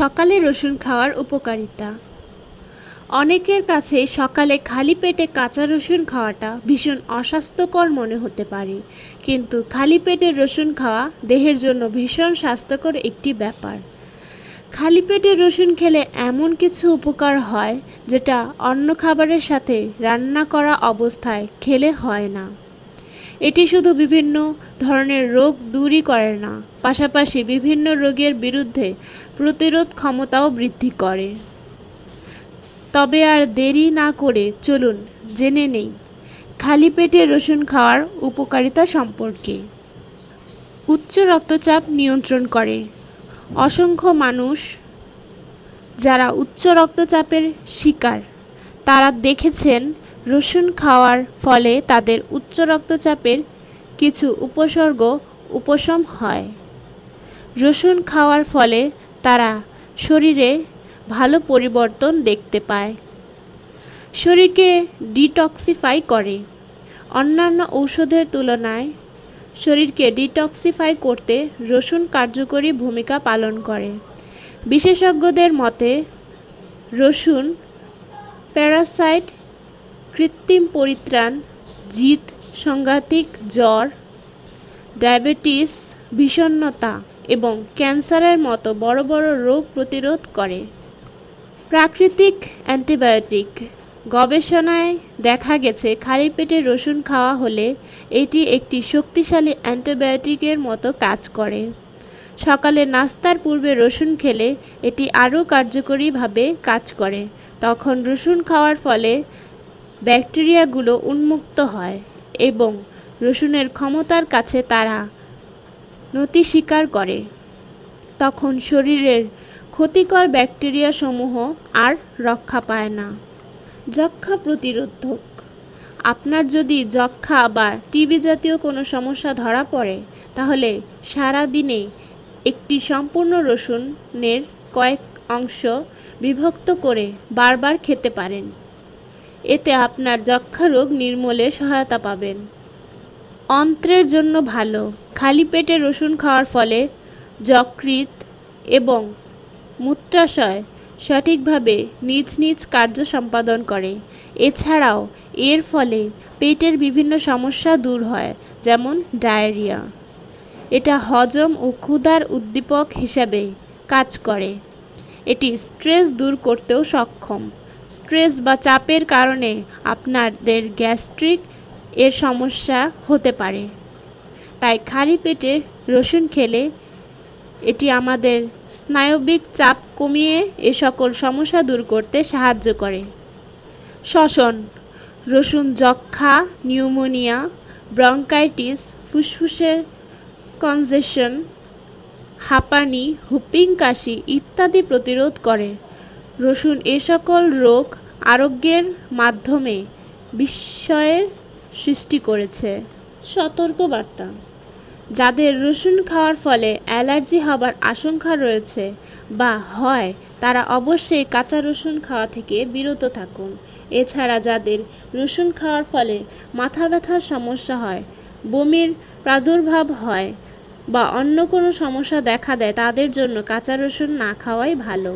সকালে রসুন খাওয়ার উপকারিতা অনেকের কাছে সকালে খালি পেটে কাঁচা রসুন খাওয়াটা ভীষণ অস্বাস্থ্যকর মনে হতে পারে কিন্তু খালি পেটে রসুন খাওয়া দেহের জন্য ভীষণ স্বাস্থ্যকর একটি ব্যাপার খালি পেটে রসুন খেলে এমন কিছু উপকার হয় যেটা অন্য খাবারের সাথে রান্না করা অবস্থায় খেলে হয় না এটি শুধু বিভিন্ন ধরনের রোগ দূরই করে না পাশাপাশি বিভিন্ন রোগের বিরুদ্ধে প্রতিরোধ ক্ষমতাও বৃদ্ধি করে তবে আর দেরি না করে চলুন জেনে নেই খালি পেটে রসুন খাওয়ার উপকারিতা সম্পর্কে উচ্চ রক্তচাপ নিয়ন্ত্রণ করে অসংখ্য মানুষ যারা উচ্চ রক্তচাপের শিকার তারা দেখেছেন রসুন খাওয়ার ফলে তাদের উচ্চ রক্তচাপের কিছু উপসর্গ উপশম হয় রসুন খাওয়ার ফলে তারা শরীরে ভালো পরিবর্তন দেখতে পায় শরীরকে ডিটক্সিফাই করে অন্যান্য ঔষধের তুলনায় শরীরকে ডিটক্সিফাই করতে রসুন কার্যকরী ভূমিকা পালন করে বিশেষজ্ঞদের মতে রসুন প্যারাসাইট কৃত্রিম পরিত্রাণ জিত সংঘাতিক জ্বর ডায়াবেটিস বিষণ্নতা এবং ক্যান্সারের মতো বড় বড় রোগ প্রতিরোধ করে প্রাকৃতিক অ্যান্টিবায়োটিক গবেষণায় দেখা গেছে খালি পেটে রসুন খাওয়া হলে এটি একটি শক্তিশালী অ্যান্টিবায়োটিকের মতো কাজ করে সকালে নাস্তার পূর্বে রসুন খেলে এটি আরও কার্যকরীভাবে কাজ করে তখন রসুন খাওয়ার ফলে ব্যাকটেরিয়াগুলো উন্মুক্ত হয় এবং রসুনের ক্ষমতার কাছে তারা নতি স্বীকার করে তখন শরীরের ক্ষতিকর ব্যাকটেরিয়াসমূহ আর রক্ষা পায় না যক্ষা প্রতিরোধক আপনার যদি যক্ষা বা টিবি জাতীয় কোনো সমস্যা ধরা পড়ে তাহলে সারা দিনে একটি সম্পূর্ণ রসুনের কয়েক অংশ বিভক্ত করে বারবার খেতে পারেন এতে আপনার যক্ষা রোগ নির্মূলে সহায়তা পাবেন অন্ত্রের জন্য ভালো খালি পেটে রসুন খাওয়ার ফলে যকৃত এবং মূত্রাশয় সঠিকভাবে নিজ নিজ কার্য সম্পাদন করে এছাড়াও এর ফলে পেটের বিভিন্ন সমস্যা দূর হয় যেমন ডায়রিয়া এটা হজম ও ক্ষুধার উদ্দীপক হিসাবে কাজ করে এটি স্ট্রেস দূর করতেও সক্ষম স্ট্রেস বা চাপের কারণে আপনাদের গ্যাস্ট্রিক এর সমস্যা হতে পারে তাই খালি পেটে রসুন খেলে এটি আমাদের স্নায়বিক চাপ কমিয়ে এ সকল সমস্যা দূর করতে সাহায্য করে শ্বসন রসুন যক্ষা নিউমোনিয়া ব্রঙ্কাইটিস ফুসফুসের কনজেশন হাঁপানি হুপিং কাশি ইত্যাদি প্রতিরোধ করে রসুন এ সকল রোগ আরোগ্যের মাধ্যমে বিস্ময়ের সৃষ্টি করেছে সতর্কবার্তা যাদের রসুন খাওয়ার ফলে অ্যালার্জি হবার আশঙ্কা রয়েছে বা হয় তারা অবশ্যই কাঁচা রসুন খাওয়া থেকে বিরত থাকুন এছাড়া যাদের রসুন খাওয়ার ফলে মাথা ব্যথার সমস্যা হয় বমির প্রাদুর্ভাব হয় বা অন্য কোনো সমস্যা দেখা দেয় তাদের জন্য কাঁচা রসুন না খাওয়াই ভালো